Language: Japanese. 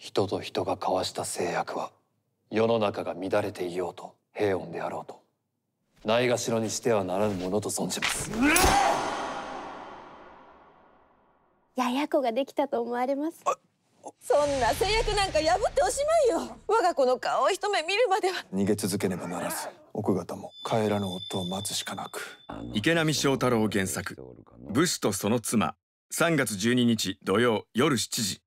人と人が交わした制約は世の中が乱れていようと平穏であろうとないがしろにしてはならぬものと存じます。ややこができたと思われます。そんな制約なんか破っておしまいよ我が子の顔を一目見るまでは逃げ続けねばならず奥方も帰らぬ夫を待つしかなく池波正太郎原作「武士とその妻」3月12日土曜夜7時